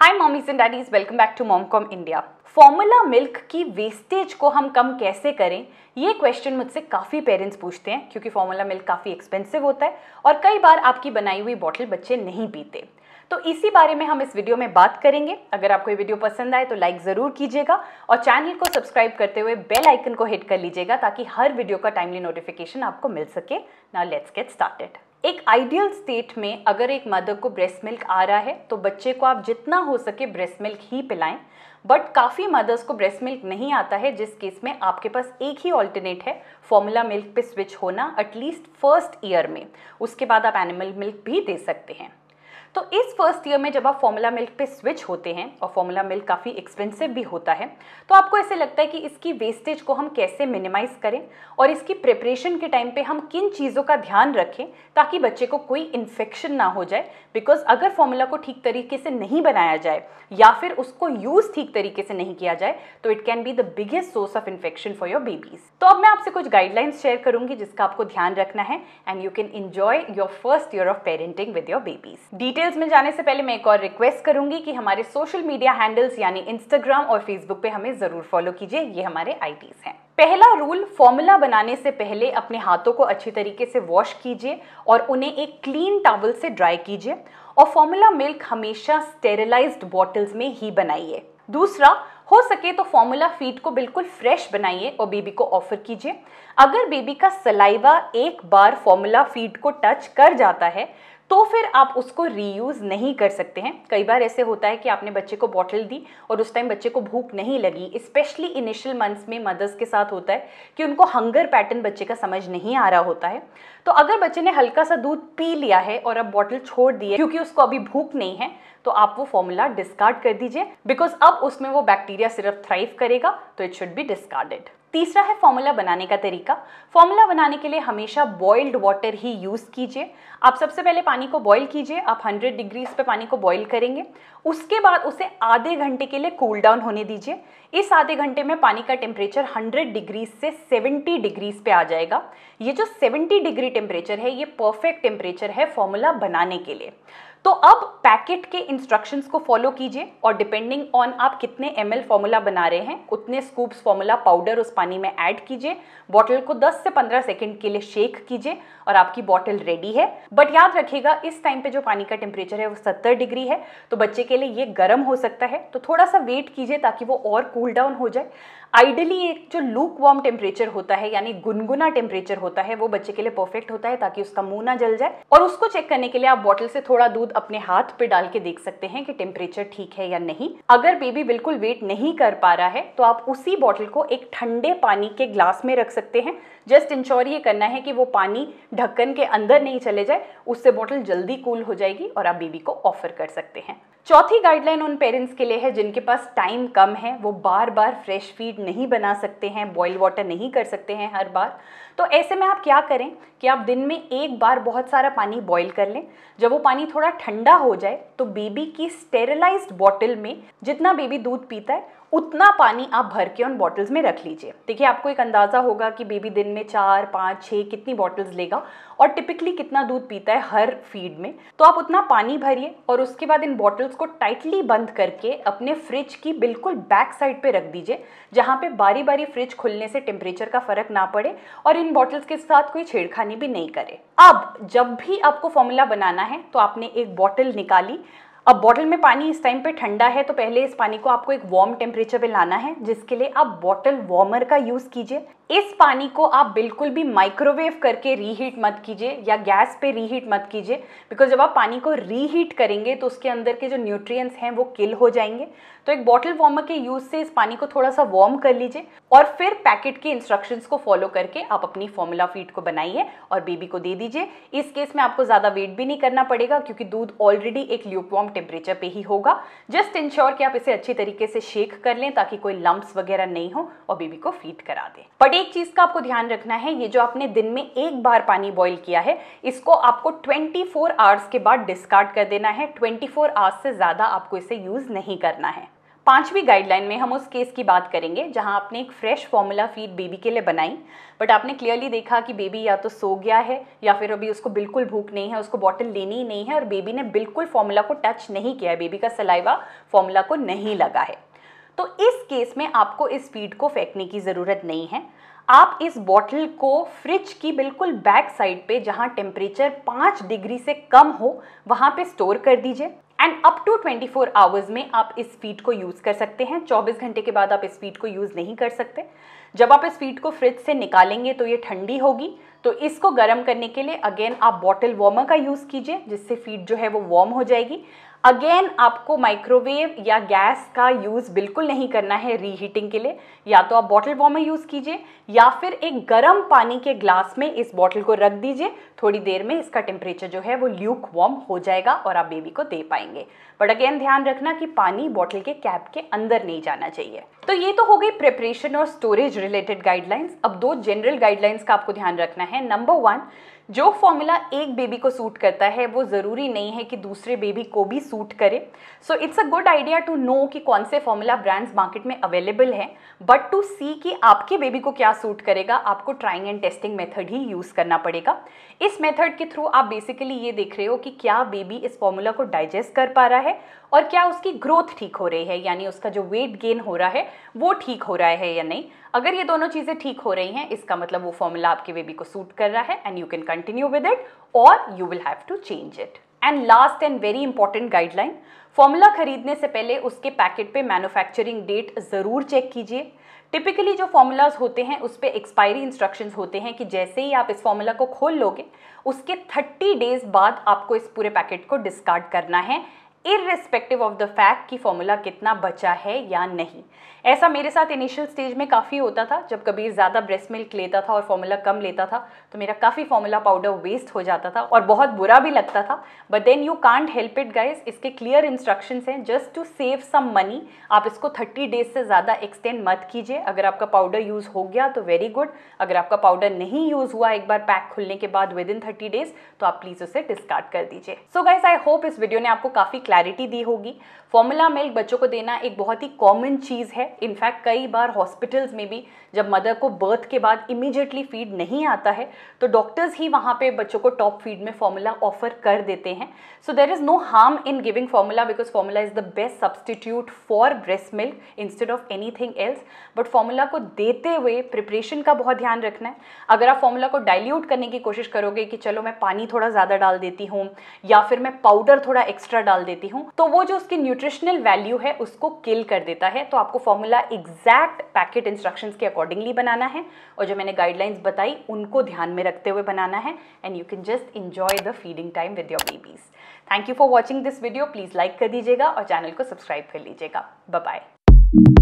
hi mommies and daddies welcome back to Momcom India formula milk की wastage को हम कम कैसे करें ये क्वेश्चन मुझसे काफ़ी पेरेंट्स पूछते हैं क्योंकि फॉर्मूला मिल्क काफ़ी एक्सपेंसिव होता है और कई बार आपकी बनाई हुई बॉटल बच्चे नहीं पीते तो इसी बारे में हम इस वीडियो में बात करेंगे अगर आपको ये वीडियो पसंद आए तो लाइक ज़रूर कीजिएगा और चैनल को सब्सक्राइब करते हुए बेल आइकन को हिट कर लीजिएगा ताकि हर वीडियो का टाइमली नोटिफिकेशन आपको मिल सके ना लेट्स गेट स्टार्टेड एक आइडियल स्टेट में अगर एक मदर को ब्रेस्ट मिल्क आ रहा है तो बच्चे को आप जितना हो सके ब्रेस्ट मिल्क ही पिलाएं बट काफ़ी मदर्स को ब्रेस्ट मिल्क नहीं आता है जिस केस में आपके पास एक ही ऑल्टरनेट है फॉर्मूला मिल्क पे स्विच होना एटलीस्ट फर्स्ट ईयर में उसके बाद आप एनिमल मिल्क भी दे सकते हैं तो इस फर्स्ट ईयर में जब आप फॉर्मूला मिल्क पे स्विच होते हैं और फॉर्मूला मिल्क काफ़ी एक्सपेंसिव भी होता है तो आपको ऐसे लगता है कि इसकी वेस्टेज को हम कैसे मिनिमाइज़ करें और इसकी प्रिपरेशन के टाइम पे हम किन चीज़ों का ध्यान रखें ताकि बच्चे को कोई इन्फेक्शन ना हो जाए बिकॉज अगर फॉर्मूला को ठीक तरीके से नहीं बनाया जाए या फिर उसको यूज़ ठीक तरीके से नहीं किया जाए तो it can be the biggest source of infection for your babies तो अब मैं आपसे कुछ गाइडलाइंस शेयर करूंगी जिसका आपको ध्यान रखना है and you can enjoy your first year of parenting with your babies detail details में जाने से पहले मैं एक और रिक्वेस्ट करूंगी कि हमारे सोशल मीडिया हैंडल्स यानी इंस्टाग्राम और फेसबुक पे हमें जरूर फॉलो कीजिए ये हमारे आई हैं पहला रूल फॉर्मूला बनाने से पहले अपने हाथों को अच्छी तरीके से वॉश कीजिए और उन्हें एक क्लीन टावल से ड्राई कीजिए और फॉर्मूला मिल्क हमेशा स्टेरिलाइज बॉटल्स में ही बनाइए दूसरा हो सके तो फॉर्मूला फीड को बिल्कुल फ्रेश बनाइए और बेबी को ऑफर कीजिए अगर बेबी का सलाइवा एक बार फॉर्मूला फीड को टच कर जाता है तो फिर आप उसको रीयूज़ नहीं कर सकते हैं कई बार ऐसे होता है कि आपने बच्चे को बॉटल दी और उस टाइम बच्चे को भूख नहीं लगी स्पेशली इनिशियल मंथ्स में मदर्स के साथ होता है कि उनको हंगर पैटर्न बच्चे का समझ नहीं आ रहा होता है तो अगर बच्चे ने हल्का सा दूध पी लिया है और अब बॉटल छोड़ दी है क्योंकि उसको अभी भूख नहीं है तो आप वो फॉर्मूला डिस्कार्ड कर दीजिए बिकॉज अब उसमें वो बैक्टीरिया सिर्फ थ्राइव करेगा तो इट शुड बी डिस्कार्डेड तीसरा है फॉर्मूला बनाने का तरीका फॉर्मूला बनाने के लिए हमेशा बॉइल्ड वाटर ही यूज़ कीजिए आप सबसे पहले पानी को बॉईल कीजिए आप 100 डिग्रीज पे पानी को बॉईल करेंगे उसके बाद उसे आधे घंटे के लिए कूल cool डाउन होने दीजिए इस आधे घंटे में पानी का टेम्परेचर 100 डिग्रीज से 70 डिग्रीज पे आ जाएगा ये जो 70 डिग्री टेम्परेचर है ये परफेक्ट टेम्परेचर है फॉर्मूला बनाने के लिए तो अब पैकेट के इंस्ट्रक्शंस को फॉलो कीजिए और डिपेंडिंग ऑन आप कितने एम एल फॉर्मूला बना रहे हैं उतने स्कूप्स फॉर्मूला पाउडर उस पानी में ऐड कीजिए बॉटल को 10 से 15 सेकंड के लिए शेक कीजिए और आपकी बॉटल रेडी है बट याद रखिएगा इस टाइम पे जो पानी का टेम्परेचर है वो 70 डिग्री है तो बच्चे के लिए ये गर्म हो सकता है तो थोड़ा सा वेट कीजिए ताकि वो और कूल cool डाउन हो जाए आइडली एक जो लूक वार्म टेम्परेचर होता है यानी गुनगुना टेम्परेचर होता है वो बच्चे के लिए परफेक्ट होता है ताकि उसका मुंह ना जल जाए और उसको चेक करने के लिए आप बॉटल से थोड़ा दूध अपने हाथ पे डाल के देख सकते हैं कि टेम्परेचर ठीक है या नहीं अगर बेबी बिल्कुल वेट नहीं कर पा रहा है तो आप उसी बॉटल को एक ठंडे पानी के ग्लास में रख सकते हैं जस्ट इंश्योर ये करना है कि वो पानी ढक्कन के अंदर नहीं चले जाए उससे बॉटल जल्दी कूल हो जाएगी और आप बेबी को ऑफर कर सकते हैं चौथी गाइडलाइन उन पेरेंट्स के लिए है जिनके पास टाइम कम है वो बार बार फ्रेश फीड नहीं बना सकते हैं बॉयल वाटर नहीं कर सकते हैं हर बार तो ऐसे में आप क्या करें कि आप दिन में एक बार बहुत सारा पानी बॉयल कर लें जब वो पानी थोड़ा ठंडा हो जाए तो बेबी की स्टेरलाइज्ड बॉटल में जितना बेबी दूध पीता है उतना पानी आप भर के उन बॉटल्स में रख लीजिए देखिए आपको एक अंदाज़ा होगा कि बेबी दिन में चार पाँच छः कितनी बॉटल्स लेगा और टिपिकली कितना दूध पीता है हर फीड में तो आप उतना पानी भरिए और उसके बाद इन बॉटल्स को टाइटली बंद करके अपने फ्रिज की बिल्कुल बैक साइड पे रख दीजिए जहाँ पे बारी बारी फ्रिज खुलने से टेम्परेचर का फ़र्क ना पड़े और इन बॉटल्स के साथ कोई छेड़खानी भी नहीं करे अब जब भी आपको फॉर्मूला बनाना है तो आपने एक बॉटल निकाली अब बॉटल में पानी इस टाइम पे ठंडा है तो पहले इस पानी को आपको एक वार्म टेम्परेचर पे लाना है जिसके लिए आप बॉटल वार्मर का यूज़ कीजिए इस पानी को आप बिल्कुल भी माइक्रोवेव करके रीहीट मत कीजिए या गैस पे रीहीट मत कीजिए बिकॉज जब आप पानी को रीहीट करेंगे तो उसके अंदर के जो न्यूट्रिएंट्स हैं वो किल हो जाएंगे तो एक बॉटल वार्मर के यूज़ से इस पानी को थोड़ा सा वार्म कर लीजिए और फिर पैकेट के इंस्ट्रक्शंस को फॉलो करके आप अपनी फॉर्मूला फीड को बनाइए और बेबी को दे दीजिए इस केस में आपको ज़्यादा वेट भी नहीं करना पड़ेगा क्योंकि दूध ऑलरेडी एक ल्यूपवॉर्म टेम्परेचर पे ही होगा जस्ट इंश्योर कि आप इसे अच्छी तरीके से शेक कर लें ताकि कोई लम्ब्स वगैरह नहीं हो और बेबी को फीड करा दें बट एक चीज़ का आपको ध्यान रखना है ये जो आपने दिन में एक बार पानी बॉयल किया है इसको आपको 24 आवर्स के बाद डिस्कार्ड कर देना है 24 आवर्स से ज़्यादा आपको इसे यूज़ नहीं करना है पांचवी गाइडलाइन में हम उस केस की बात करेंगे जहां आपने एक फ्रेश फॉर्मूला फीड बेबी के लिए बनाई बट आपने क्लियरली देखा कि बेबी या तो सो गया है या फिर अभी उसको बिल्कुल भूख नहीं है उसको बॉटल लेनी ही नहीं है और बेबी ने बिल्कुल फॉर्मूला को टच नहीं किया है बेबी का सलाइवा फॉर्मूला को नहीं लगा है तो इस केस में आपको इस फीड को फेंकने की ज़रूरत नहीं है आप इस बॉटल को फ्रिज की बिल्कुल बैक साइड पे जहाँ टेम्परेचर पाँच डिग्री से कम हो वहाँ पे स्टोर कर दीजिए एंड अप टू 24 आवर्स में आप इस फीड को यूज़ कर सकते हैं 24 घंटे के बाद आप इस फीड को यूज़ नहीं कर सकते जब आप इस फीड को फ्रिज से निकालेंगे तो ये ठंडी होगी तो इसको गर्म करने के लिए अगेन आप बॉटल वार्मर का यूज़ कीजिए जिससे फीड जो है वो वार्म हो जाएगी अगेन आपको माइक्रोवेव या गैस का यूज़ बिल्कुल नहीं करना है रीहीटिंग के लिए या तो आप बॉटल वॉमर यूज़ कीजिए या फिर एक गर्म पानी के ग्लास में इस बॉटल को रख दीजिए थोड़ी देर में इसका टेम्परेचर जो है वो ल्यूक वॉम हो जाएगा और आप बेबी को दे पाएंगे बट अगेन ध्यान रखना कि पानी बॉटल के कैप के अंदर नहीं जाना चाहिए तो ये तो हो गई प्रिपरेशन और स्टोरेज रिलेटेड गाइडलाइंस अब दो जनरल गाइडलाइंस का आपको ध्यान रखना है नंबर वन जो फॉर्मूला एक बेबी को सूट करता है वो ज़रूरी नहीं है कि दूसरे बेबी को भी सूट करे so it's a good idea to know कि कौन से फॉर्मूला ब्रांड्स मार्केट में अवेलेबल है बट टू सी कि आपके बेबी को क्या सूट करेगा आपको ट्राइंग एंड टेस्टिंग मेथड ही यूज़ करना पड़ेगा इस मेथड के थ्रू आप बेसिकली ये देख रहे हो कि क्या बेबी इस फॉर्मूला को डाइजेस्ट कर पा रहा है और क्या उसकी ग्रोथ ठीक हो रही है यानी उसका जो वेट गेन हो रहा है वो ठीक हो रहा है या नहीं अगर ये दोनों चीज़ें ठीक हो रही हैं इसका मतलब वो फॉर्मूला आपके बेबी को सूट कर रहा है and you can continue with it और you will have to change it and last and very important guideline formula खरीदने से पहले उसके पैकेट पे मैन्युफैक्चरिंग डेट ज़रूर चेक कीजिए टिपिकली जो फॉर्मूलाज होते हैं उस पर एक्सपायरी इंस्ट्रक्शंस होते हैं कि जैसे ही आप इस फॉर्मूला को खोल लोगे उसके 30 डेज बाद आपको इस पूरे पैकेट को डिस्कार्ड करना है इरिस्पेक्टिव ऑफ द फैक्ट कि फॉर्मूला कितना बचा है या नहीं ऐसा मेरे साथ इनिशियल स्टेज में काफ़ी होता था जब कभी ज़्यादा ब्रेस्ट मिल्क लेता था और फॉर्मूला कम लेता था तो मेरा काफ़ी फॉर्मूला पाउडर वेस्ट हो जाता था और बहुत बुरा भी लगता था but then you can't help it guys इसके क्लियर इंस्ट्रक्शंस हैं just to save some money आप इसको थर्टी डेज से ज़्यादा एक्सटेंड मत कीजिए अगर आपका पाउडर यूज़ हो गया तो वेरी गुड अगर आपका पाउडर नहीं यूज़ हुआ एक बार पैक खुलने के बाद विद इन थर्टी डेज तो आप प्लीज़ उसे डिस्कार्ड कर दीजिए सो गाइज आई होप इस वीडियो ने आपको काफ़ी क्लैरिटी दी होगी फॉर्मूला मिल्क बच्चों को देना एक बहुत ही कॉमन चीज़ है इनफैक्ट कई बार हॉस्पिटल्स में भी जब मदर को बर्थ के बाद इमीजिएटली फीड नहीं आता है तो डॉक्टर्स ही वहाँ पे बच्चों को टॉप फीड में फॉर्मूला ऑफर कर देते हैं so there is no harm in giving formula because formula is the best substitute for breast milk instead of anything else but formula को देते हुए प्रिपरेशन का बहुत ध्यान रखना है अगर आप फॉर्मूला को डायल्यूट करने की कोशिश करोगे कि चलो मैं पानी थोड़ा ज़्यादा डाल देती हूँ या फिर मैं पाउडर थोड़ा एक्स्ट्रा डाल देती लेती हूँ तो वो जो उसकी न्यूट्रिशनल वैल्यू है उसको किल कर देता है तो आपको फॉर्मूला एग्जैक्ट पैकेट इंस्ट्रक्शन के अकॉर्डिंगली बनाना है और जो मैंने गाइडलाइंस बताई उनको ध्यान में रखते हुए बनाना है and you can just enjoy the feeding time with your babies thank you for watching this video please like कर दीजिएगा और चैनल को सब्सक्राइब कर लीजिएगा बाय